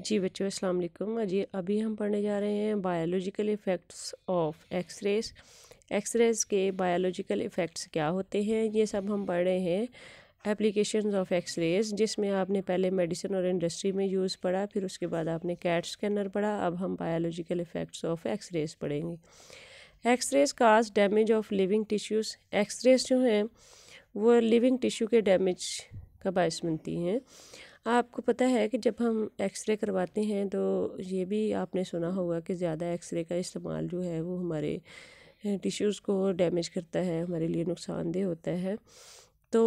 जी बच्चों अस्सलाम वालेकुम अजी अभी हम पढ़ने जा रहे हैं biological effects of x rays x rays के बायोलॉजिकल इफ़ेक्ट्स क्या होते हैं ये सब हम पढ़ रहे हैं एप्लीकेशंस ऑफ एक्सरेज जिसमें आपने पहले मेडिसिन और इंडस्ट्री में यूज़ पढ़ा फिर उसके बाद आपने कैट स्कैनर पढ़ा अब हम बायोलॉजिकल इफ़ेक्ट्स ऑफ एक्सरेज पढ़ेंगे x rays cause damage of living tissues x rays जो हैं वो लिविंग टिश्यू के डैमेज का बायस बनती हैं आपको पता है कि जब हम एक्सरे करवाते हैं तो ये भी आपने सुना होगा कि ज़्यादा एक्सरे का इस्तेमाल जो है वो हमारे टिश्यूज़ को डैमेज करता है हमारे लिए नुकसानदेह होता है तो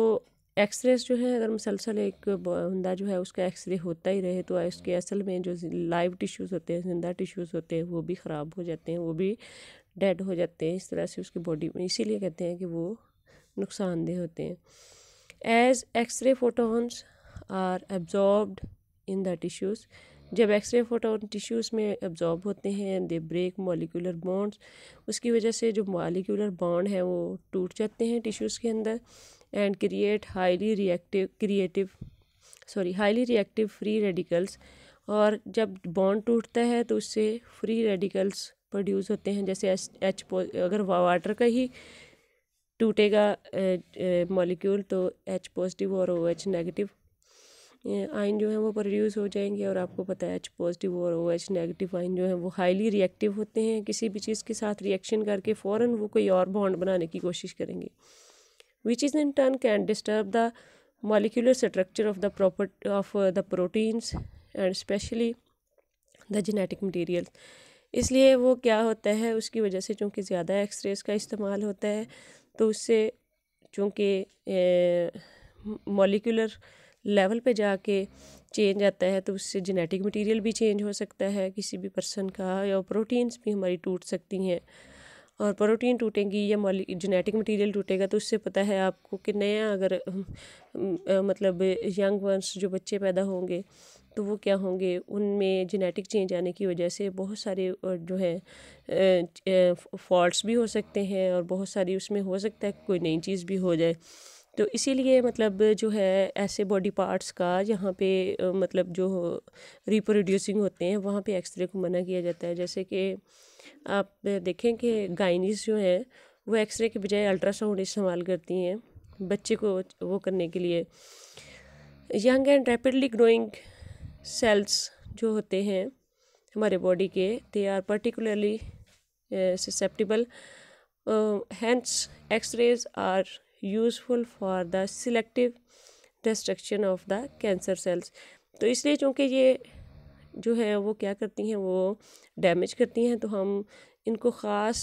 एक्सरे जो है अगर मुसलसल एक बंदा जो है उसका एक्सरे होता ही रहे तो उसके असल में जो लाइव टिश्यूज़ होते हैं ज़िंदा टिश्यूज़ होते हैं वो भी ख़राब हो जाते हैं वो भी डेड हो जाते हैं इस तरह से उसकी बॉडी में इसीलिए कहते हैं कि वो नुकसानदेह होते हैं as x ray photons are absorbed in the tissues जब एक्सरे फोटो टिश्यूज़ में एब्जॉर्ब होते हैं दे ब्रेक मॉलिकुलर बॉन्ड्स उसकी वजह से जो मॉलिकुलर बॉन्ड है वो टूट जाते हैं टिश्यूज़ के अंदर and create highly reactive creative sorry highly reactive free radicals और जब बॉन्ड टूटता है तो उससे फ्री रेडिकल्स प्रोड्यूस होते हैं जैसे एच एच अगर वाटर का ही टूटेगा मॉलिक्यूल तो एच पॉजिटिव और ओ एच नेगेटिव आयन जो है वो प्रोड्यूस हो जाएंगे और आपको पता है एच पॉजिटिव और ओ एच नेगेटिव आयन जो है वो हाईली रिएक्टिव होते हैं किसी भी चीज़ के साथ रिएक्शन करके फ़ौरन वो कोई और बॉन्ड बनाने की कोशिश करेंगे which is in turn can disturb the molecular structure of the property of the proteins and especially the genetic material इसलिए वो क्या होता है उसकी वजह से चूँकि ज़्यादा एक्सरेज का इस्तेमाल होता है तो उससे चूँकि मॉलिकुलर लेवल पे जाके चेंज आता है तो उससे जेनेटिक मटेरियल भी चेंज हो सकता है किसी भी पर्सन का या प्रोटीन्स भी हमारी टूट सकती हैं और प्रोटीन टूटेंगी या जेनेटिक मटेरियल टूटेगा तो उससे पता है आपको कि नया अगर मतलब यंग वंस जो बच्चे पैदा होंगे तो वो क्या होंगे उनमें जेनेटिक चेंज आने की वजह से बहुत सारे जो है फॉल्ट्स भी हो सकते हैं और बहुत सारी उसमें हो सकता है कोई नई चीज़ भी हो जाए तो इसीलिए मतलब जो है ऐसे बॉडी पार्ट्स का जहाँ पे मतलब जो रिप्रोड्यूसिंग होते हैं वहाँ पे एक्सरे को मना किया जाता है जैसे कि आप देखें कि गाइनीस जो हैं वो एक्सरे के बजाय अल्ट्रासाउंड इस्तेमाल करती हैं बच्चे को वो करने के लिए young and rapidly growing cells जो होते हैं हमारे बॉडी के they are particularly susceptible hands x rays are useful for the selective destruction of the cancer cells तो इसलिए चूँकि ये जो है वो क्या करती हैं वो डैमेज करती हैं तो हम इनको ख़ास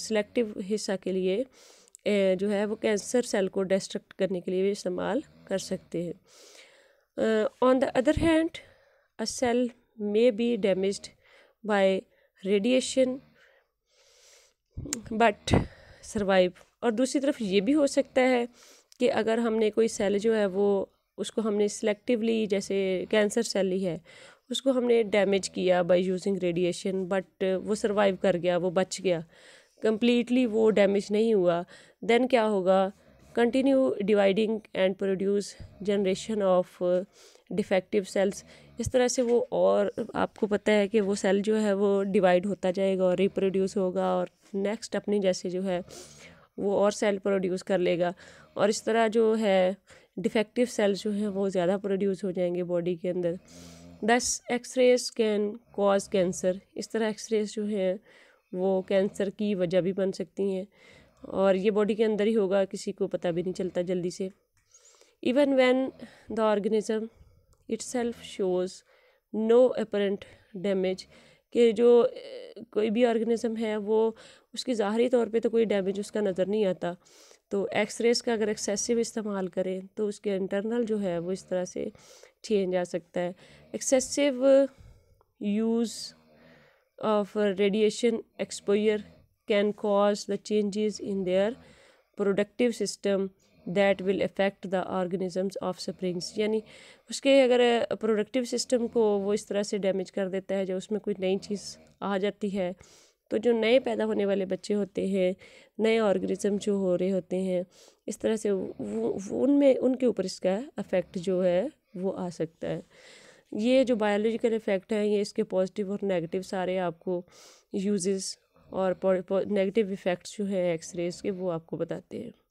सिलेक्टिव हिस्सा के लिए जो है वो कैंसर सेल को डिस्ट्रक्ट करने के लिए भी इस्तेमाल कर सकते हैं on the other hand a cell may be damage by radiation but survive और दूसरी तरफ ये भी हो सकता है कि अगर हमने कोई सेल जो है वो उसको हमने सेलेक्टिवली जैसे कैंसर सेल ही है उसको हमने डैमेज किया बाय यूजिंग रेडिएशन बट वो सरवाइव कर गया वो बच गया कम्प्लीटली वो डैमेज नहीं हुआ देन क्या होगा continue dividing and produce generation of defective cells इस तरह से वो और आपको पता है कि वो सेल जो है वो डिवाइड होता जाएगा और रिप्रोड्यूस होगा और नेक्स्ट अपनी जैसे जो है वो और सेल प्रोड्यूस कर लेगा और इस तरह जो है डिफेक्टिव सेल्स जो हैं वो ज़्यादा प्रोड्यूस हो जाएंगे बॉडी के अंदर दस एक्सरेज कैन कॉज कैंसर इस तरह एक्सरेज जो हैं वो कैंसर की वजह भी बन सकती हैं और ये बॉडी के अंदर ही होगा किसी को पता भी नहीं चलता जल्दी से even when the organism itself shows no apparent damage कि जो कोई भी ऑर्गेनिज़म है वो उसकी ज़ाहरी तौर पे तो कोई डैमेज उसका नज़र नहीं आता तो एक्सरेज़ का अगर एक्सेसिव इस्तेमाल करें तो उसके इंटरनल जो है वो इस तरह से चेंज आ सकता है excessive use of radiation exposure can cause the changes in their productive system that will affect the organisms offsprings यानी उसके अगर प्रोडक्टिव सिस्टम को वो इस तरह से डैमेज कर देता है जो उसमें कोई नई चीज़ आ जाती है तो जो नए पैदा होने वाले बच्चे होते हैं नए ऑर्गेनिज्म जो हो रहे होते हैं इस तरह से वो उनमें उनके ऊपर इसका अफेक्ट जो है वो आ सकता है ये जो बायोलॉजिकल इफ़ेक्ट है ये इसके पॉजिटिव और नेगेटिव सारे आपको यूजेस और नेगेटिव इफ़ेक्ट्स जो है एक्सरेज के वो आपको बताते हैं